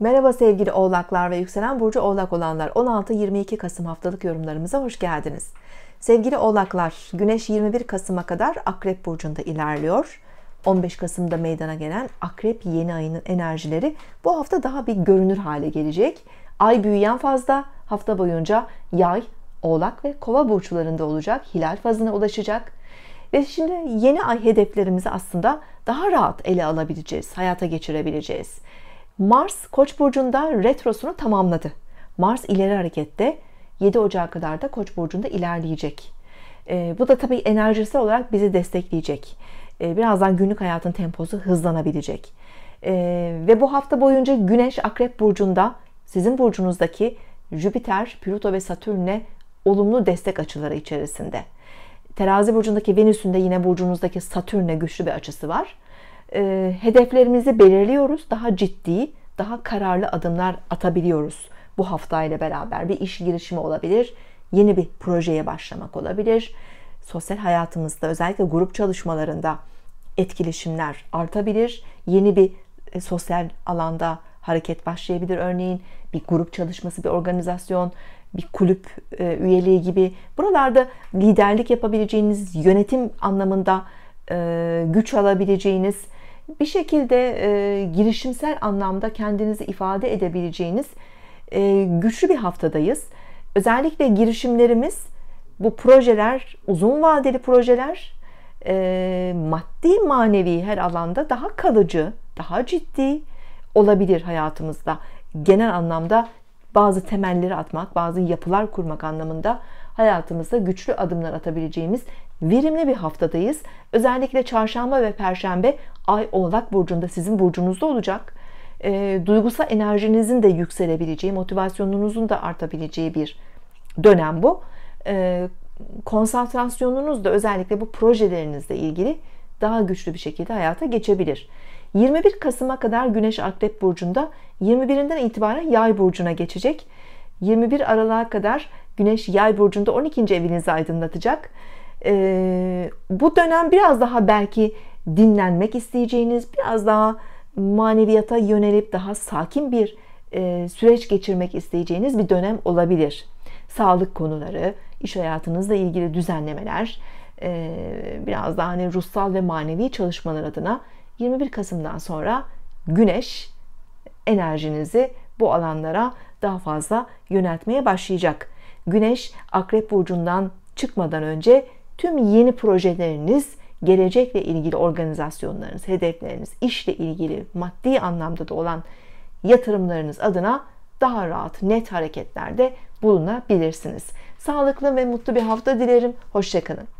Merhaba sevgili oğlaklar ve yükselen burcu oğlak olanlar 16-22 Kasım haftalık yorumlarımıza hoş geldiniz. Sevgili oğlaklar güneş 21 Kasım'a kadar akrep burcunda ilerliyor. 15 Kasım'da meydana gelen akrep yeni ayının enerjileri bu hafta daha bir görünür hale gelecek. Ay büyüyen fazla hafta boyunca yay, oğlak ve kova burçlarında olacak. Hilal fazına ulaşacak. Ve şimdi yeni ay hedeflerimizi aslında daha rahat ele alabileceğiz, hayata geçirebileceğiz. Mars Koç burcunda retrosunu tamamladı. Mars ileri harekette 7 Ocağı kadar da Koç burcunda ilerleyecek. E, bu da tabii enerjisel olarak bizi destekleyecek. E, birazdan günlük hayatın temposu hızlanabilecek. E, ve bu hafta boyunca Güneş Akrep burcunda sizin burcunuzdaki Jüpiter, Plüto ve Satürn'e olumlu destek açıları içerisinde. Terazi burcundaki Venüs'ün de yine burcunuzdaki Satürn'e güçlü bir açısı var e, hedeflerimizi belirliyoruz. Daha ciddi, daha kararlı adımlar atabiliyoruz bu haftayla beraber. Bir iş girişimi olabilir, yeni bir projeye başlamak olabilir. Sosyal hayatımızda özellikle grup çalışmalarında etkileşimler artabilir. Yeni bir e, sosyal alanda hareket başlayabilir örneğin. Bir grup çalışması, bir organizasyon, bir kulüp e, üyeliği gibi. Buralarda liderlik yapabileceğiniz, yönetim anlamında e, güç alabileceğiniz, bir şekilde e, girişimsel anlamda kendinizi ifade edebileceğiniz e, güçlü bir haftadayız. Özellikle girişimlerimiz, bu projeler, uzun vadeli projeler e, maddi manevi her alanda daha kalıcı, daha ciddi olabilir hayatımızda. Genel anlamda bazı temelleri atmak, bazı yapılar kurmak anlamında hayatımızda güçlü adımlar atabileceğimiz verimli bir haftadayız. Özellikle çarşamba ve perşembe ay oğlak burcunda sizin burcunuzda olacak. E, duygusal enerjinizin de yükselebileceği, motivasyonunuzun da artabileceği bir dönem bu. E, konsantrasyonunuz da özellikle bu projelerinizle ilgili daha güçlü bir şekilde hayata geçebilir. 21 Kasım'a kadar Güneş Akrep Burcu'nda, 21'inden itibaren Yay Burcu'na geçecek. 21 Aralık'a kadar Güneş Yay burcunda 12. evinizi aydınlatacak. Ee, bu dönem biraz daha belki dinlenmek isteyeceğiniz, biraz daha maneviyata yönelip daha sakin bir e, süreç geçirmek isteyeceğiniz bir dönem olabilir. Sağlık konuları, iş hayatınızla ilgili düzenlemeler, e, biraz daha hani ruhsal ve manevi çalışmalar adına 21 Kasım'dan sonra Güneş enerjinizi bu alanlara daha fazla yöneltmeye başlayacak. Güneş Akrep burcundan çıkmadan önce tüm yeni projeleriniz, gelecekle ilgili organizasyonlarınız, hedefleriniz, işle ilgili maddi anlamda da olan yatırımlarınız adına daha rahat, net hareketlerde bulunabilirsiniz. Sağlıklı ve mutlu bir hafta dilerim. Hoşçakalın.